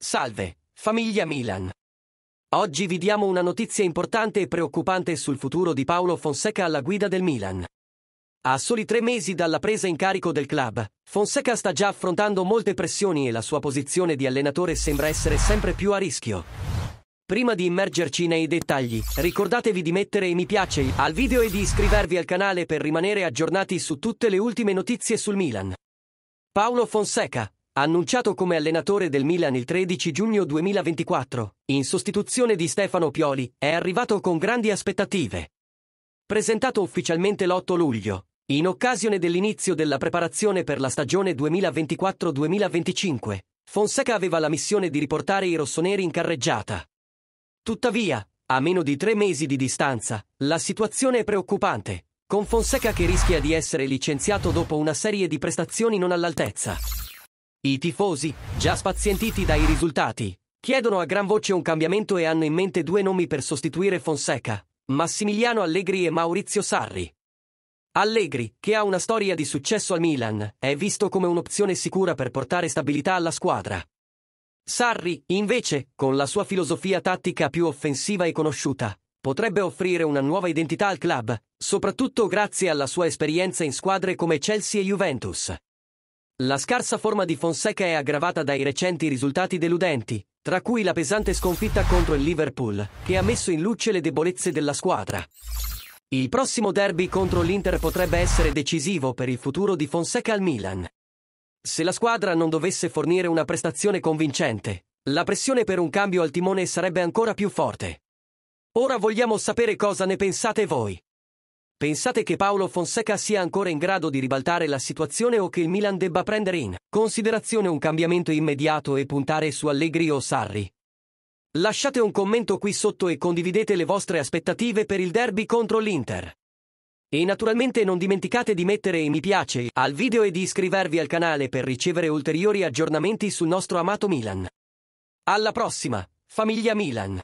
Salve, famiglia Milan. Oggi vi diamo una notizia importante e preoccupante sul futuro di Paolo Fonseca alla guida del Milan. A soli tre mesi dalla presa in carico del club, Fonseca sta già affrontando molte pressioni e la sua posizione di allenatore sembra essere sempre più a rischio. Prima di immergerci nei dettagli, ricordatevi di mettere mi piace al video e di iscrivervi al canale per rimanere aggiornati su tutte le ultime notizie sul Milan. Paolo Fonseca, annunciato come allenatore del Milan il 13 giugno 2024, in sostituzione di Stefano Pioli, è arrivato con grandi aspettative. Presentato ufficialmente l'8 luglio, in occasione dell'inizio della preparazione per la stagione 2024-2025, Fonseca aveva la missione di riportare i rossoneri in carreggiata. Tuttavia, a meno di tre mesi di distanza, la situazione è preoccupante, con Fonseca che rischia di essere licenziato dopo una serie di prestazioni non all'altezza. I tifosi, già spazientiti dai risultati, chiedono a gran voce un cambiamento e hanno in mente due nomi per sostituire Fonseca, Massimiliano Allegri e Maurizio Sarri. Allegri, che ha una storia di successo al Milan, è visto come un'opzione sicura per portare stabilità alla squadra. Sarri, invece, con la sua filosofia tattica più offensiva e conosciuta, potrebbe offrire una nuova identità al club, soprattutto grazie alla sua esperienza in squadre come Chelsea e Juventus. La scarsa forma di Fonseca è aggravata dai recenti risultati deludenti, tra cui la pesante sconfitta contro il Liverpool, che ha messo in luce le debolezze della squadra. Il prossimo derby contro l'Inter potrebbe essere decisivo per il futuro di Fonseca al Milan. Se la squadra non dovesse fornire una prestazione convincente, la pressione per un cambio al timone sarebbe ancora più forte. Ora vogliamo sapere cosa ne pensate voi. Pensate che Paolo Fonseca sia ancora in grado di ribaltare la situazione o che il Milan debba prendere in considerazione un cambiamento immediato e puntare su Allegri o Sarri? Lasciate un commento qui sotto e condividete le vostre aspettative per il derby contro l'Inter. E naturalmente non dimenticate di mettere i mi piace al video e di iscrivervi al canale per ricevere ulteriori aggiornamenti sul nostro amato Milan. Alla prossima, famiglia Milan!